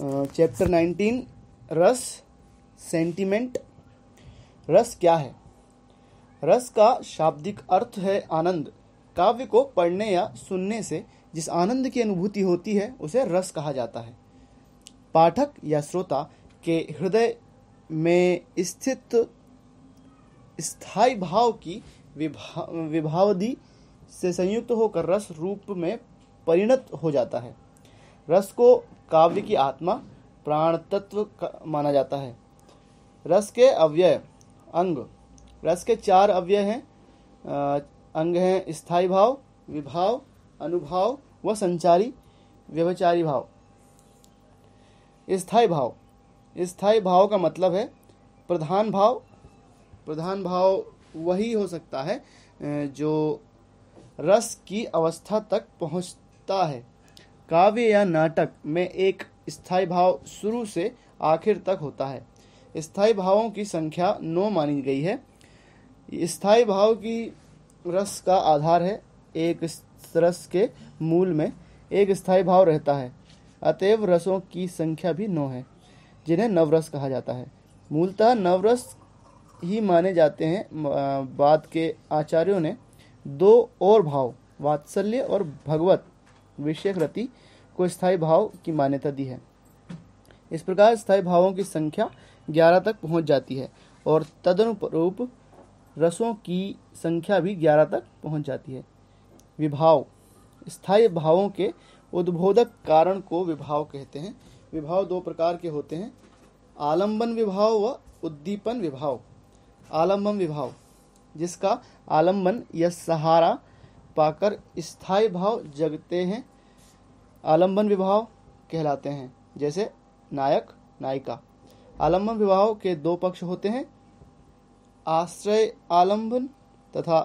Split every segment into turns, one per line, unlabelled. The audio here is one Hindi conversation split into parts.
चैप्टर नाइनटीन रस सेंटिमेंट रस क्या है रस का शाब्दिक अर्थ है आनंद काव्य को पढ़ने या सुनने से जिस आनंद की अनुभूति होती है उसे रस कहा जाता है पाठक या श्रोता के हृदय में स्थित स्थायी भाव की विभा विभावधि से संयुक्त होकर रस रूप में परिणत हो जाता है रस को काव्य की आत्मा प्राण तत्व माना जाता है रस के अव्यय अंग रस के चार अव्यय हैं अंग हैं स्थाई भाव विभाव अनुभाव व संचारी व्यवचारी भाव स्थाई भाव स्थाई भाव का मतलब है प्रधान भाव प्रधान भाव वही हो सकता है जो रस की अवस्था तक पहुंचता है काव्य या नाटक में एक स्थायी भाव शुरू से आखिर तक होता है स्थायी भावों की संख्या नौ मानी गई है स्थायी भाव की रस का आधार है एक रस के मूल में एक स्थायी भाव रहता है अतएव रसों की संख्या भी नौ है जिन्हें नवरस कहा जाता है मूलतः नवरस ही माने जाते हैं बाद के आचार्यों ने दो और भाव वात्सल्य और भगवत विषय रति को स्थायी भाव की मान्यता दी है इस प्रकार स्थायी भावों की संख्या ग्यारह तक पहुंच जाती है और तदनुरूप रसों की संख्या भी ग्यारह तक पहुंच जाती है विभाव स्थायी भावों के उद्बोधक कारण को विभाव कहते हैं विभाव दो प्रकार के होते हैं आलंबन विभाव व उद्दीपन विभाव आलंबन विभाव जिसका आलंबन या सहारा पाकर स्थायी भाव जगते हैं आलंबन विवाह कहलाते हैं जैसे नायक नायिका आलंबन विवाह के दो पक्ष होते हैं आश्रय आलंबन तथा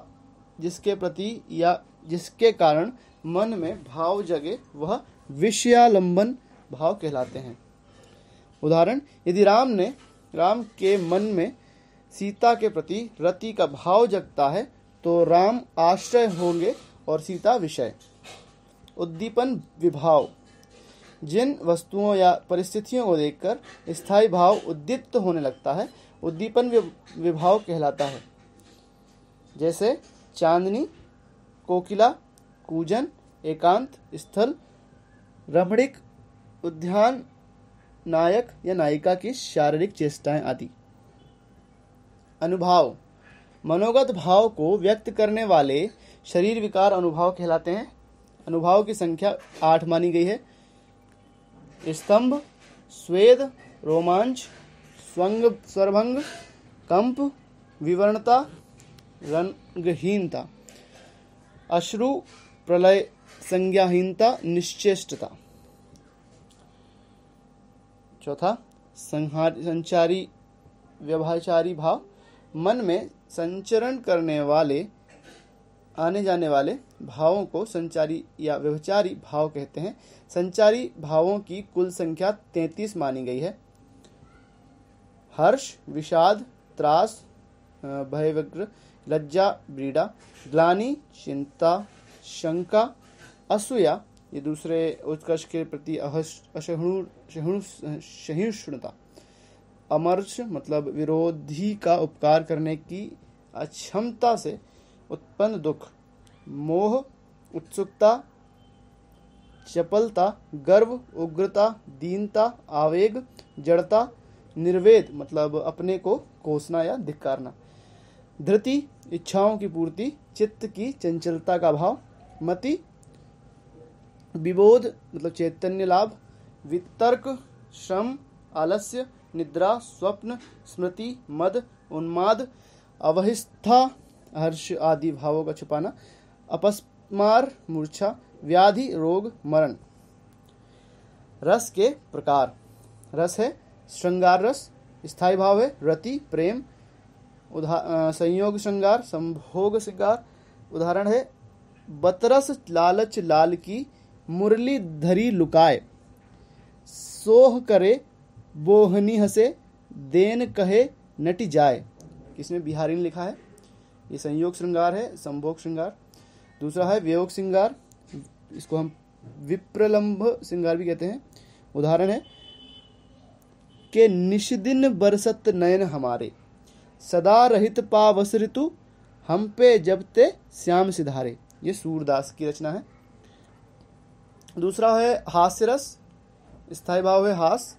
जिसके प्रति या जिसके कारण मन में भाव जगे वह विषयालंबन भाव कहलाते हैं उदाहरण यदि राम ने राम के मन में सीता के प्रति रति का भाव जगता है तो राम आश्रय होंगे और सीता विषय उद्दीपन विभाव जिन वस्तुओं या परिस्थितियों को देखकर स्थायी भाव उद्दीप्त होने लगता है उद्दीपन विभाव कहलाता है जैसे चांदनी कोकिला कूजन एकांत स्थल रमणिक उद्यान नायक या नायिका की शारीरिक चेष्टाएं आदि अनुभाव मनोगत भाव को व्यक्त करने वाले शरीर विकार अनुभाव कहलाते हैं अनुभाव की संख्या आठ मानी गई है स्तंभ स्वेद रोमांच स्वंग सर्वंग कंप विवरणता रंगहीनता अश्रु प्रलय संज्ञाहीनता निश्चेष्टता चौथा संहार संचारी व्यवहारचारी भाव मन में संचरण करने वाले आने जाने वाले भावों को संचारी या व्यवचारी भाव कहते हैं संचारी भावों की कुल संख्या तैतीस मानी गई है हर्ष विषाद त्रास भयव्र लज्जा ब्रीडा ग्लानी चिंता शंका असूया ये दूसरे उत्कर्ष के प्रति सहिष्णुता अमर्ष मतलब विरोधी का उपकार करने की अक्षमता से उत्पन्न दुख मोह उत्सुकता चपलता गर्व उग्रता दीनता आवेग जड़ता निर्वेद मतलब अपने को कोसना या धिक्कारना धृति इच्छाओं की पूर्ति चित्त की चंचलता का भाव मति विबोध मतलब चैतन्य लाभ वितर्क श्रम आलस्य निद्रा स्वप्न स्मृति मद उन्माद अवहिस्था हर्ष आदि भावों का छुपाना अपस्मार मूर्छा व्याधि रोग मरण रस के प्रकार रस है श्रृंगार रस स्थाई भाव है रति प्रेम उदाह संयोग श्रृंगार संभोग श्रृंगार उदाहरण है बतरस लालच लाल की मुरली धरी लुकाय सोह करे बोहनी हसे देन कहे नटी जाए इसमें बिहारी ने लिखा है ये संयोग श्रृंगार है संभोग श्रृंगार दूसरा है व्योग श्रृंगार इसको हम विप्रलंब श्रृंगार भी कहते हैं उदाहरण है के निष्दिन बरसत नयन हमारे सदा रहित पावस ऋतु हम पे जब ते श्याम सिधारे ये सूरदास की रचना है दूसरा है हास्य रस स्थाई भाव है हास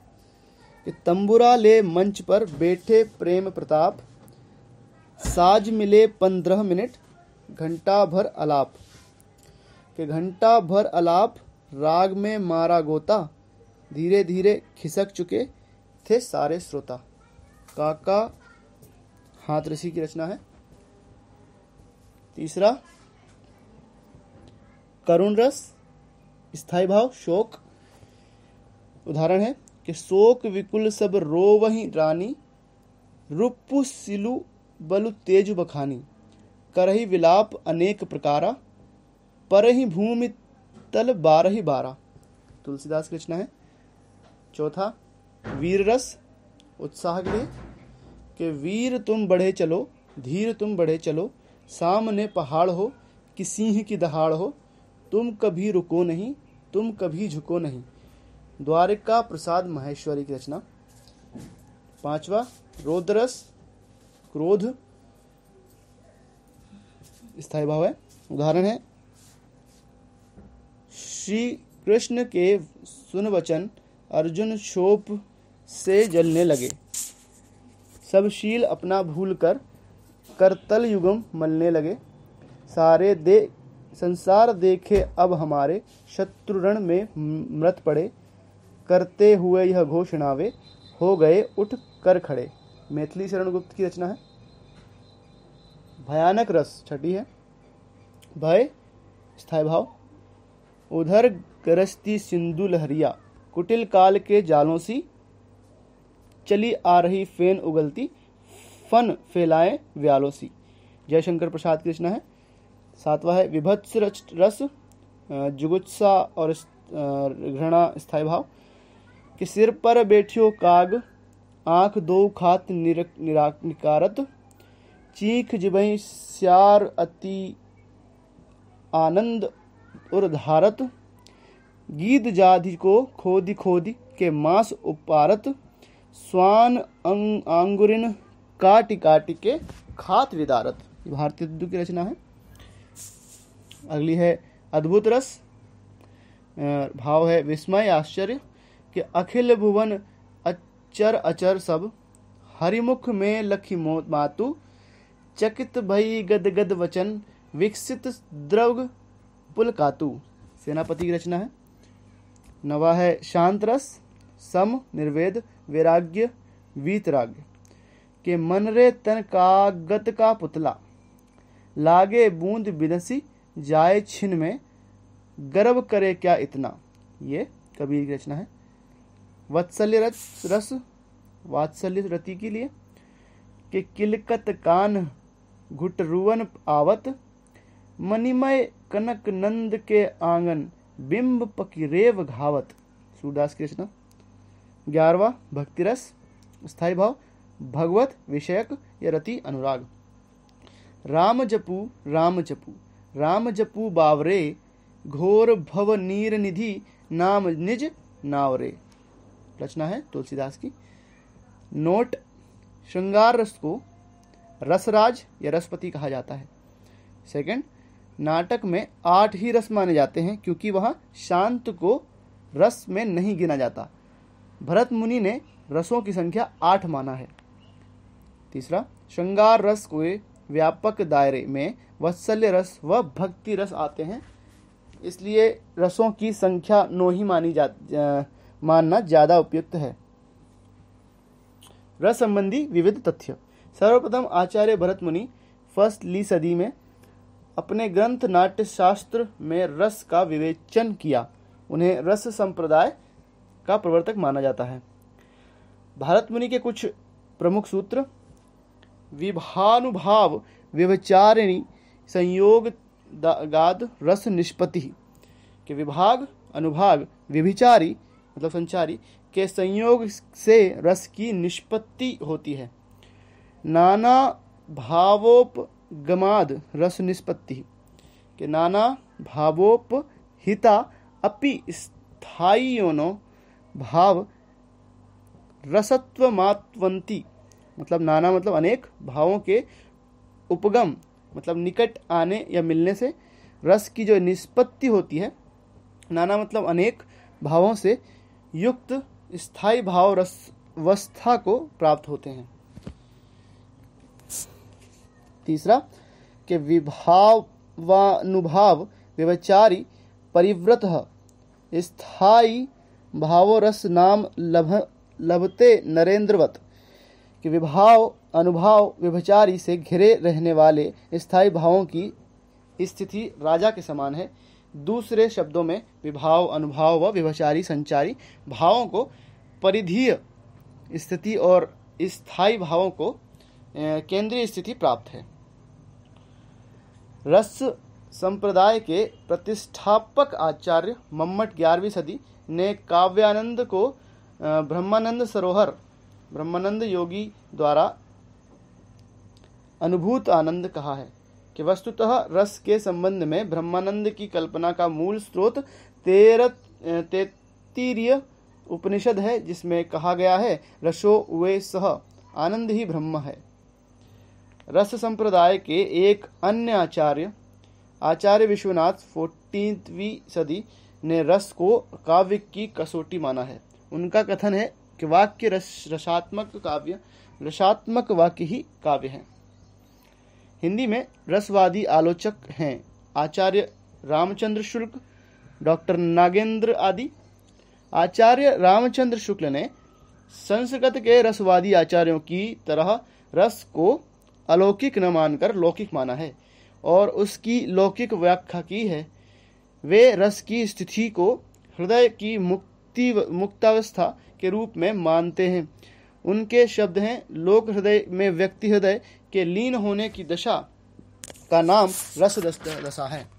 कि तंबुरा ले मंच पर बैठे प्रेम प्रताप साज मिले पंद्रह मिनट घंटा भर अलाप के घंटा भर अलाप राग में मारा गोता धीरे धीरे खिसक चुके थे सारे श्रोता काका हाथ ऋषि की रचना है तीसरा करुण रस स्थाई भाव शोक उदाहरण है कि शोक विकुल सब रो वही रानी रुपु सिलु बलु तेजु बखानी करही विलाप अनेक प्रकारा पर ही भूमि तल बार ही बारा तुलसीदास कृष्ण है चौथा वीर रस उत्साह के लिए के वीर तुम बढ़े चलो धीर तुम बढ़े चलो सामने पहाड़ हो कि सिंह की दहाड़ हो तुम कभी रुको नहीं तुम कभी झुको नहीं द्वारिका प्रसाद महेश्वरी की रचना पांचवा रोद्रस क्रोध स्थायी भाव है उदाहरण है श्री कृष्ण के सुन वचन अर्जुन शोप से जलने लगे सब शील अपना भूल कर करतल युगम मलने लगे सारे दे संसार देखे अब हमारे शत्रुरण में मृत पड़े करते हुए यह घोषणावे हो गए उठ कर खड़े मैथिली शरण गुप्त की रचना है भयानक रस छठी है भय स्थायी भाव उधर गरजती सिंधु लहरिया कुटिल काल के जालों सी चली आ रही फेन उगलती फन फैलाए व्यालों सी जयशंकर प्रसाद कृष्ण है सातवा है विभत्स रस जुगुत्सा और घृणा स्थायी भाव कि सिर पर बैठियो काग आंख दो खात निरक निरा निकारत चीख जिबई स्यार अति आनंद और धारत गीत जाधि को खोदी खोदी के मांस उपारत स्वान अंग आंगुरिन काटी काटी के खात विदारत भारतीय उर्दू की रचना है अगली है अद्भुत रस भाव है विस्मय आश्चर्य के अखिल भुवन अचर अचर सब हरिमुख में लखी मातु चकित भई गदगद वचन विकसित द्रव कातु सेनापति की रचना है नवा है शांत रस सम निर्वेद वैराग्य वीतराग्य के मन रे तन का गत का पुतला लागे बूंद बिनसी जाए छिन में गर्व करे क्या इतना ये कबीर की रचना है वत्सल्य रस रस वात्सल्य रति के लिए कि किलकत कान घुटरुवन आवत मणिमय कनक नंद के आंगन बिंब पकिरेव घावत सूरदास कृष्ण ग्यारवा भक्तिरस स्थाई भाव भगवत विषयक या रति अनुराग राम जपू राम जपू राम जपू बावरे घोर भव नीर निधि नाम निज नावरे रचना है तुलसीदास की नोट श्रृंगार रस को रसराज या रसपति कहा जाता है सेकंड नाटक में आठ ही रस माने जाते हैं क्योंकि वहाँ शांत को रस में नहीं गिना जाता भरत मुनि ने रसों की संख्या आठ माना है तीसरा श्रृंगार रस के व्यापक दायरे में वत्सल्य रस व भक्ति रस आते हैं इसलिए रसों की संख्या नौ ही मानी जा, जा मानना ज़्यादा उपयुक्त है रस संबंधी विविध तथ्य सर्वप्रथम आचार्य भरत मुनि फर्स्ट ली सदी में अपने ग्रंथ नाट्य शास्त्र में रस का विवेचन किया उन्हें रस संप्रदाय का प्रवर्तक माना जाता है भारत मुनि के कुछ प्रमुख सूत्र विभानुभाव व्यवचारिणी संयोग गाद रस निष्पत्ति के विभाग अनुभाग विभिचारी मतलब संचारी के संयोग से रस की निष्पत्ति होती है नाना भावोपगमाद रस निष्पत्ति के नाना भावोपहिता अपि स्थायीनो भाव रसत्वमात्वंती मतलब नाना मतलब अनेक भावों के उपगम मतलब निकट आने या मिलने से रस की जो निष्पत्ति होती है नाना मतलब अनेक भावों से युक्त स्थायी भाव रस अवस्था को प्राप्त होते हैं तीसरा कि विभावानुभाव व्यवचारी परिव्रत स्थाई भावो रस नाम लभ लभते नरेंद्रवत कि विभाव अनुभाव व्यभिचारी से घिरे रहने वाले स्थायी भावों की स्थिति राजा के समान है दूसरे शब्दों में विभाव अनुभाव व व्यभिचारी संचारी भावों को परिधीय स्थिति और स्थायी भावों को केंद्रीय स्थिति प्राप्त है रस संप्रदाय के प्रतिष्ठापक आचार्य मम्मट ग्यारहवीं सदी ने काव्यानंद को ब्रह्मानंद सरोहर ब्रह्मानंद योगी द्वारा अनुभूत आनंद कहा है कि वस्तुतः रस के संबंध में ब्रह्मानंद की कल्पना का मूल स्रोत तेरह उपनिषद है जिसमें कहा गया है रसो वे सह आनंद ही ब्रह्म है रस संप्रदाय के एक अन्य आचार्य आचार्य विश्वनाथ फोर्टीनवी सदी ने रस को काव्य की कसौटी माना है उनका कथन है कि वाक्य रस रसात्मक काव्य रसात्मक वाक्य ही काव्य है हिंदी में रसवादी आलोचक हैं आचार्य रामचंद्र शुक्ल डॉक्टर नागेंद्र आदि आचार्य रामचंद्र शुक्ल ने संस्कृत के रसवादी आचार्यों की तरह रस को अलौकिक न मानकर लौकिक माना है और उसकी लौकिक व्याख्या की है वे रस की स्थिति को हृदय की मुक्ति मुक्तावस्था के रूप में मानते हैं उनके शब्द हैं लोक हृदय में व्यक्ति हृदय के लीन होने की दशा का नाम रस दशा है